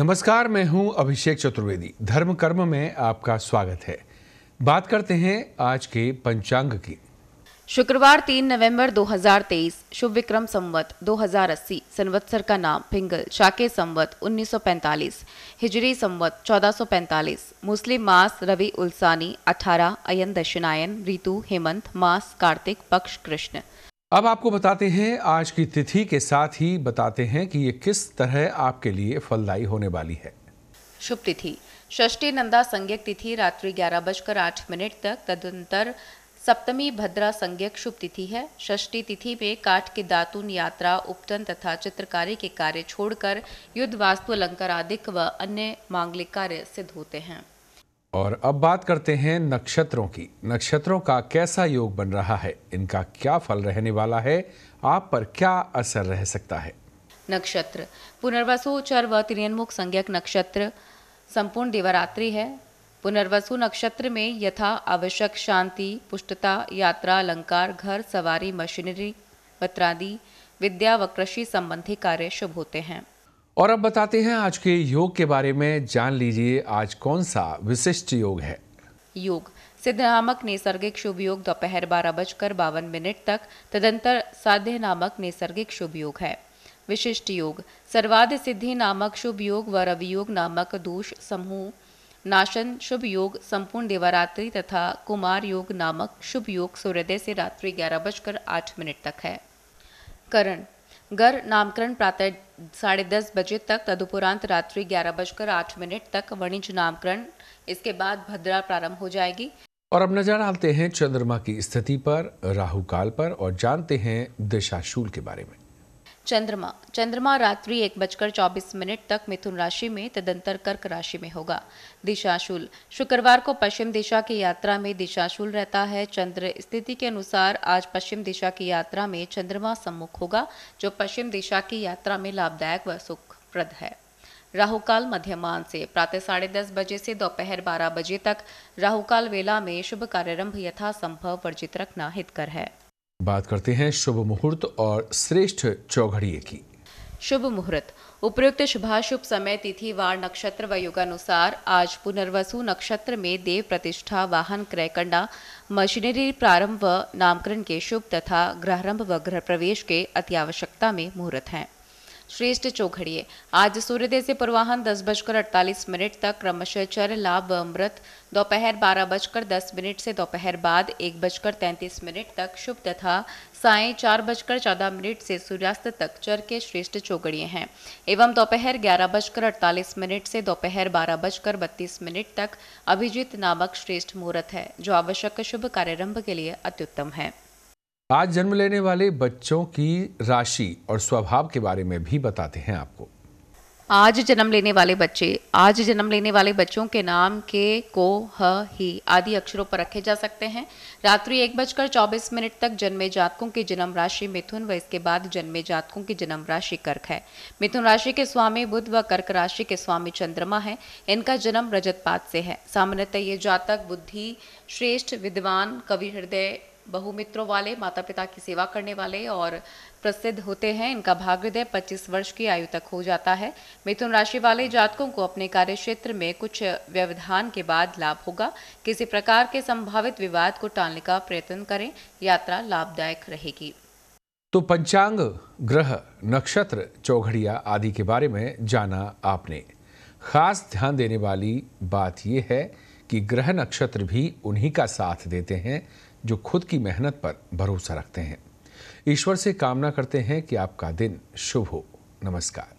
नमस्कार मैं हूं अभिषेक चतुर्वेदी धर्म कर्म में आपका स्वागत है बात करते हैं आज के पंचांग की शुक्रवार 3 नवंबर 2023 शुभ विक्रम संवत 2080 संवत्सर का नाम पिंगल शाके संवत 1945 हिजरी संवत 1445 मुस्लिम मास रवि उल्सानी 18 अयन दशनायन ऋतु हेमंत मास कार्तिक पक्ष कृष्ण अब आपको बताते हैं आज की तिथि के साथ ही बताते हैं कि ये किस तरह आपके लिए फलदायी होने वाली है शुभ तिथि षष्टी नंदा संज्ञक तिथि रात्रि ग्यारह बजकर आठ मिनट तक तदंतर सप्तमी भद्रा संज्ञक शुभ तिथि है षष्टी तिथि में काठ के दातुन यात्रा उपटन तथा चित्रकारी के कार्य छोड़कर युद्ध वास्तु अलंकार आदि व अन्य मांगलिक कार्य सिद्ध होते हैं और अब बात करते हैं नक्षत्रों की नक्षत्रों का कैसा योग बन रहा है इनका क्या फल रहने वाला है आप पर क्या असर रह सकता है नक्षत्र पुनर्वसु चर व त्रियनमुख संज्ञक नक्षत्र संपूर्ण दिवरात्रि है पुनर्वसु नक्षत्र में यथा आवश्यक शांति पुष्टता यात्रा अलंकार घर सवारी मशीनरी पत्रादि विद्या व कृषि संबंधी कार्य शुभ होते हैं और अब बताते हैं आज के योग के बारे में जान लीजिए आज कौन सा विशिष्ट योग है योग नामक नैसर्गिक शुभ योग दोपहर बारह बजकर बावन मिनट तक तदंतर साध्य नामक नैसर्गिक शुभ योग है विशिष्ट योग सर्वाध सिद्धि नामक शुभ योग व रवि योग नामक दोष समूह नाशन शुभ योग संपूर्ण देवरात्रि तथा कुमार योग नामक शुभ योग सूर्योदय से रात्रि ग्यारह बजकर आठ मिनट तक है करण गर नामकरण प्रातः साढ़े दस बजे तक तदुपरांत रात्रि ग्यारह बजकर आठ मिनट तक वणिज नामकरण इसके बाद भद्रा प्रारंभ हो जाएगी और अब नजर डालते हैं चंद्रमा की स्थिति पर राहु काल पर और जानते हैं दिशाशूल के बारे में चंद्रमा चंद्रमा रात्रि एक बजकर चौबीस मिनट तक मिथुन राशि में तदंतर कर्क राशि में होगा दिशाशूल शुक्रवार को पश्चिम दिशा की यात्रा में दिशाशूल रहता है चंद्र स्थिति के अनुसार आज पश्चिम दिशा की यात्रा में चंद्रमा सम्मुख होगा जो पश्चिम दिशा की यात्रा में लाभदायक व सुखप्रद है राहुकाल मध्यमान से प्रातः साढ़े दस बजे से दोपहर बारह बजे तक राहुकाल वेला में शुभ कार्यरंभ यथासंभव वर्जित रखना हितकर है बात करते हैं शुभ मुहूर्त और श्रेष्ठ चौघड़िए की शुभ मुहूर्त उपयुक्त शुभाशुभ समय तिथि वार नक्षत्र व युगानुसार आज पुनर्वसु नक्षत्र में देव प्रतिष्ठा वाहन क्रय करना मशीनरी प्रारंभ व नामकरण के शुभ तथा ग्रहरंभ व ग्रह प्रवेश के अति आवश्यकता में मुहूर्त हैं श्रेष्ठ चौघड़िए आज सूर्योदय से पूर्वाहन दस बजकर अड़तालीस मिनट तक क्रमशः चर लाभ अमृत दोपहर बारह बजकर दस मिनट से दोपहर बाद एक बजकर तैंतीस मिनट तक शुभ तथा साय चार बजकर चौदह मिनट से सूर्यास्त तक चर के श्रेष्ठ चौघड़िए हैं एवं दोपहर ग्यारह बजकर अड़तालीस मिनट से दोपहर बारह बजकर बत्तीस मिनट तक अभिजीत नामक श्रेष्ठ मुहूर्त है जो आवश्यक शुभ कार्यारंभ के लिए अत्युत्तम है आज जन्म लेने वाले बच्चों की राशि और स्वभाव के बारे में भी बताते हैं आपको आज जन्म लेने वाले बच्चे आज जन्म लेने वाले बच्चों के नाम के को ह ही आदि अक्षरों पर रखे जा सकते हैं रात्रि एक बजकर चौबीस मिनट तक जन्मे जातकों की जन्म राशि मिथुन व इसके बाद जन्मे जातकों की जन्म राशि कर्क है मिथुन राशि के स्वामी बुध व कर्क राशि के स्वामी चंद्रमा हैं इनका जन्म रजतपात से है सामान्यतः ये जातक बुद्धि श्रेष्ठ विद्वान कवि हृदय बहुमित्रों वाले माता पिता की सेवा करने वाले और प्रसिद्ध होते हैं इनका भाग्योदय 25 वर्ष की आयु तक हो जाता है मिथुन राशि वाले जातकों को अपने कार्य क्षेत्र में कुछ व्यवधान के बाद लाभ होगा किसी प्रकार के संभावित विवाद को टालने का प्रयत्न करें यात्रा लाभदायक रहेगी तो पंचांग ग्रह नक्षत्र चौघड़िया आदि के बारे में जाना आपने खास ध्यान देने वाली बात यह है कि ग्रह नक्षत्र भी उन्हीं का साथ देते हैं जो खुद की मेहनत पर भरोसा रखते हैं ईश्वर से कामना करते हैं कि आपका दिन शुभ हो नमस्कार